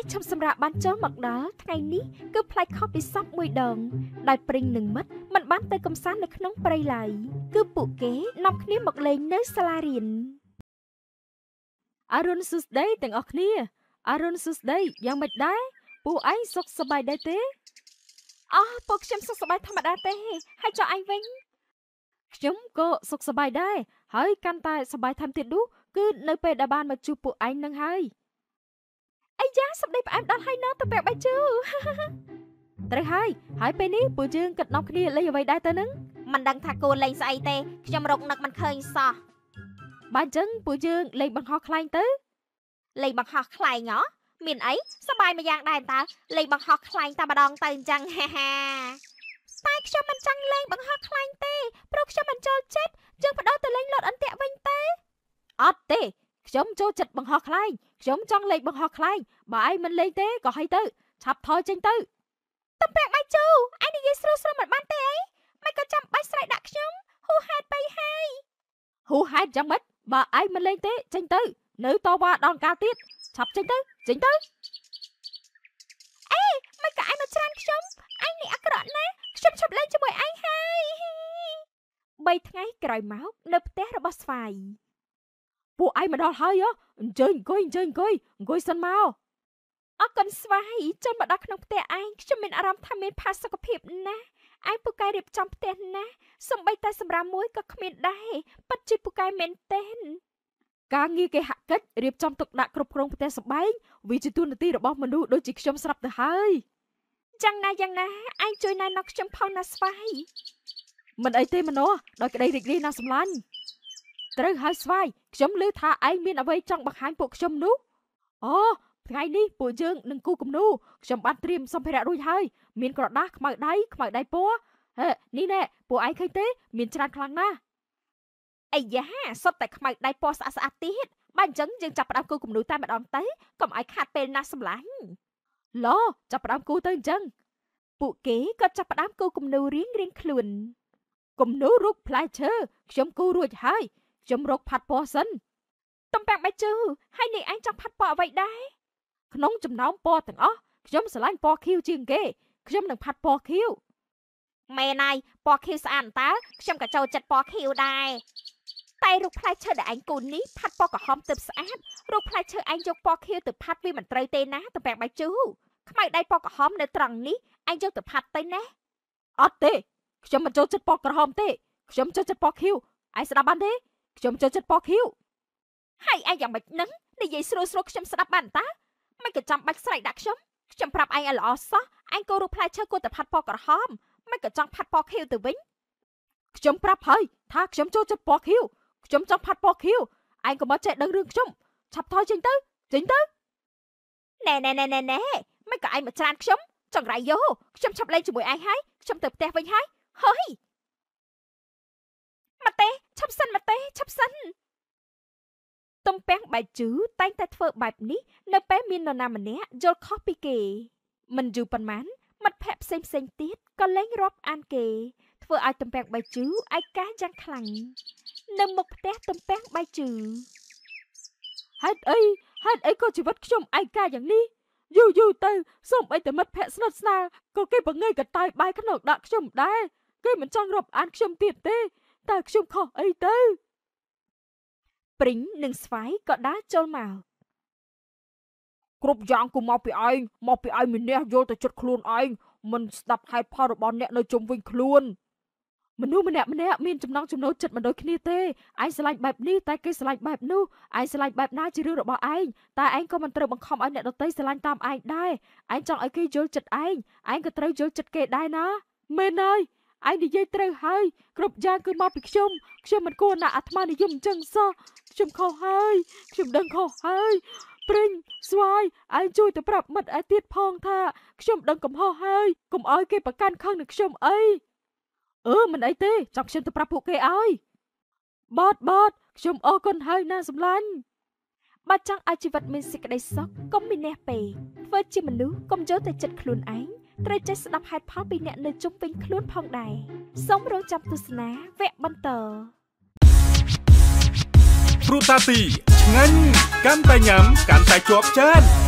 នេះឈប់សម្រាកបានចុះមកដល់ថ្ងៃនេះគឺផ្លែខុសពីសពមួយដងដោយព្រិញនឹងមិត្តមិនបានទៅកំសាន្តនៅក្នុង ព្រៃឡើយគឺពួកគេនាំគ្នា មកលេងនៅសាលារៀនអរុនសុស្ដីទាំងអស់គ្នា អរុនសុស្ដីយ៉ាងម៉េចដែរពូឯងសុខសប្បាយដែរទេអោះពូខ្ញុំសុខសប្បាយធម្មតាទេ ហើយចុះឯងវិញខ្ញុំក៏សុខសប្បាយដែរហើយ កាន់តែសប្បាយថែមទៀតនោះគឺនៅពេលដែលបានមកជួបពួកឯងនឹងហើយអាយ៉ាសម្ដីផ្អែមដល់ហើយណាទៅប្រាក់បាយជូត្រូវហើយហើយពេលនេះពួកយើងគិតនាំគ្នាលេងអ្វីដែរទៅនឹងមិនដឹងថាគូលេងស្អីទេខ្ញុំរកនឹកមិនឃើញសោះបើអញ្ចឹងពួកយើងលេងបង្ហោះខ្លែងទៅលេងបង្ហោះខ្លែងហ៎មានអីសបាយមួយយ៉ាងដែរតើលេងបង្ហោះខ្លែងតែម្ដងទៅអញ្ចឹងហាហាតែខ្ញុំមិនចង់លេងបង្ហោះខ្លែងទេព្រោះខ្ញុំមិនចូលចិត្តយើងបដូរទៅលេងលោតអន្ទាក់វិញទេអត់ទេខ្ញុំចូលចិត្តបង្ហោះខ្លែងខ្ញុំចង់លេងបង្ហោះខ្លែងបើឯងមិនលេងទេក៏ហីទៅឆាប់ថយចេញទៅតំពាក់ម៉ៃជូឯងនិយាយស្រួលស្រួលមិនបានទេអីម៉ៃក៏ចាំបាច់ស្រែកដាក់ខ្ញុំហូហេតបៃហើយហូហេតយ៉ាងម៉េចបើឯងមិនលេងទេចេញទៅនៅតវ៉ាដល់កាលទៀតឆាប់ចេញទៅចេញទៅអេម៉ៃក៏ឯងមកច្រានខ្ញុំឯងនេះអាក្រក់ណាស់ខ្ញុំឈប់លេងជាមួយឯងហើយ3ថ្ងៃក្រោយមកនៅផ្ទះរបស់ស្វាយពួកឯងមកដល់ហើយអញ្ជើញអង្គុយអញ្ជើញអង្គុយអង្គុយសិនមកអរគុណស្វាយចូលមកដល់ក្នុងផ្ទះឯងខ្ញុំមានអារម្មណ៍ថាមានផាសុកភាពណាស់ឯងពូកែរៀបចំផ្ទះណាស់សំបីតែសម្រាប់មួយក៏គ្មានដែរប៉ិតជាពូកែមែនទេការងារគេហកិច្ចរៀបចំទុកដាក់គ្រប់គ្រងផ្ទះសម្បែងវាជាទូនាទីរបស់មនុស្សដូចជាខ្ញុំស្រាប់ទៅហើយយ៉ាងណាយ៉ាងណាឯងជួយណែនាំខ្ញុំផងណាស្វាយមិនអីទេមនោដល់ក្តីរីករាយណាស់សម្លាញ់ត្រូវហៅស្វាយខ្ញុំលឺថាឯងមានអ្វីចង់បង្ហាញពួកខ្ញុំនោះអូថ្ងៃនេះពួកយើង នឹងគូគំនូខ្ញុំបានត្រៀមសម្ភារៈរួចហើយមានក្រដាសខ្មៅដៃខ្មៅដៃពណ៌ហេនេះណែពួកឯងឃើញទេ មានច្រើនខ្លាំងណាស់អាយ៉ាសុទ្ធតែខ្មៅដៃពណ៌ស្អាតស្អាតទៀតបើអញ្ចឹងយើងចាប់ផ្ដើមគូគំនូតែម្ដងទៅកុំឲ្យខាតពេលណាស់សម្លាញ់ឡូចាប់ផ្ដើមគូទៅអញ្ចឹង ពួកគេក៏ចាប់ផ្ដើមគូគំនូរៀងរៀងខ្លួនគំនូរូបផ្លែឈើខ្ញុំគូរួចហើយខ្ញុំរកផាត់ពណ៌សិនតំពាំងបែជឺហើយនាយឯងចង់ផាត់ពណ៌អ្វីដែរក្នុងចំណោមពណ៌ទាំងអស់ខ្ញុំស្រឡាញ់ពណ៌ខៀវជាងគេខ្ញុំនឹងផាត់ពណ៌ខៀវម៉ែណៃពណ៌ខៀវស្អាតតើខ្ញុំក៏ចូលចិត្តពណ៌ខៀវដែរតែរូបផ្លែឈើដែលឯងគូននេះផាត់ពណ៌ក្រហមទៅស្អាតរូបផ្លែឈើឯងយកពណ៌ខៀវទៅផាត់វាមិនត្រូវទេណាតំពាំងបែជឺខ្មៅដៃពណ៌ក្រហមនៅត្រង់នេះឯងយកទៅផាត់ទៅណាអត់ទេខ្ញុំមិនចូលចិត្តពណ៌ក្រហមទេ ខ្ញុំចូលចិត្តពណ៌ខៀវឯងស្ដាប់បានទេខ្ញុំចូលចិត្តពណ៌ខៀវហើយឯងយ៉ាងម៉េចនឹងនិយាយស្រួលស្រួលខ្ញុំស្ដាប់បានតាមិនក៏ចាំបាច់ស្រែកដាក់ខ្ញុំខ្ញុំប្រាប់ឯងឲ្យល្អសោះឯងក៏រូបផ្លែឈើគួរតែផាត់ពណ៌ក្រហមមិនក៏ចង់ផាត់ពណ៌ខៀវទៅវិញខ្ញុំប្រាប់ហើយថាខ្ញុំចូលចិត្តពណ៌ខៀវខ្ញុំចង់ផាត់ពណ៌ខៀវឯងក៏មកចេះដឹងរឿងខ្ញុំឆាប់ថយចេញទៅចេញទៅណែណែណែណែណែមិនក៏ឯងមកច្រានខ្ញុំ ចង្រៃយោខ្ញុំឆាប់លេងជាមួយឯងហើយខ្ញុំទៅផ្ទះ វិញហើយហុយប់សិនមកទេឈប់សិនទំពាំងបាយជឺតែងតែធ្វើ បែបនេះនៅពេលមាននរណាម្នាក់យល់ខុសពីគេមិនយូរប៉ុន្មានមិត្តភ័ក្តិផ្សេងផ្សេងទៀតក៏លែងរាប់អានគេ ធ្វើឲ្យទំពាំងបាយជឺឯកាយ៉ាងខ្លាំងនៅមុខផ្ទះទំពាំងបាយជឺហេតុអីហេតុអីក៏ជីវិតខ្ញុំឯកាយ៉ាងនេះយូរយូរទៅសូមអីតែមិត្តភ័ក្តិស្និទ្ធស្នាលក៏គេបង្ងាយកតាយបាយក្នុងដាក់ខ្ញុំដែរគេមិនចង់រាប់អានខ្ញុំទៀតទេតើខ្ញុំខុសអីទៅព្រីងនិងស្វាយក៏ដើរចូលមកគ្រប់យ៉ាងគឺមកពីឯងមកពីឯងម្នាក់យល់ទៅចិត្តខ្លួនឯងមិនស្ដាប់ហេតុផលរបស់អ្នកនៅជុំវិញខ្លួនមនុស្សម្នាក់ម្នាក់មានចំណង់ចំណូលចិត្តមិនដូចគ្នាទេឯងស្រឡាញ់បែបនេះតែគេស្រឡាញ់បែបនោះឯងស្រឡាញ់បែបណាជារឿងរបស់ឯងតែឯងក៏មិនត្រូវបង្ខំឲ្យអ្នកដទៃស្រឡាញ់តាមឯងដែរឯងចង់ឲ្យគេយល់ចិត្តឯងឯងក៏ត្រូវយល់ចិត្តគេដែរណាមែនហើយឯងនិយាយត្រូវហើយគ្រប់យ៉ាងគឺមកពីខ្ញុំខ្ញុំមិនគួរណាអាត្មានិយមអញ្ចឹងសោះខ្ញុំខុសហើយខ្ញុំដឹងខុសហើយព្រិញស្វាយឯងជួយទៅប្រាប់មិត្តឯទៀតផងថា ខ្ញុំដឹងកំហុសហើយកុំអោយគេប្រកាន់ខឹងនឹងខ្ញុំអីអឺមិនអីទេចង់ខ្ញុំទៅប្រាប់ពួកគេអោយបតបតខ្ញុំអរគុណហើយណាសម្លាញ់បើចង់ឲ្យជីវិតមានសេចក្តីសុខកុំមានះពេកធ្វើជាមនុស្សកុំយកតែចិត្តខ្លួនឯងត្រូវចេះស្ដាប់ហេតុផលពីអ្នកនៅជុំវិញខ្លួនផងដែរសូមរងចាំទស្សនាវគ្គបន្តព្រោះតាទីឆ្ងាញ់កាន់តែញ៉ាំ កាន់តែជាប់ចិត្ត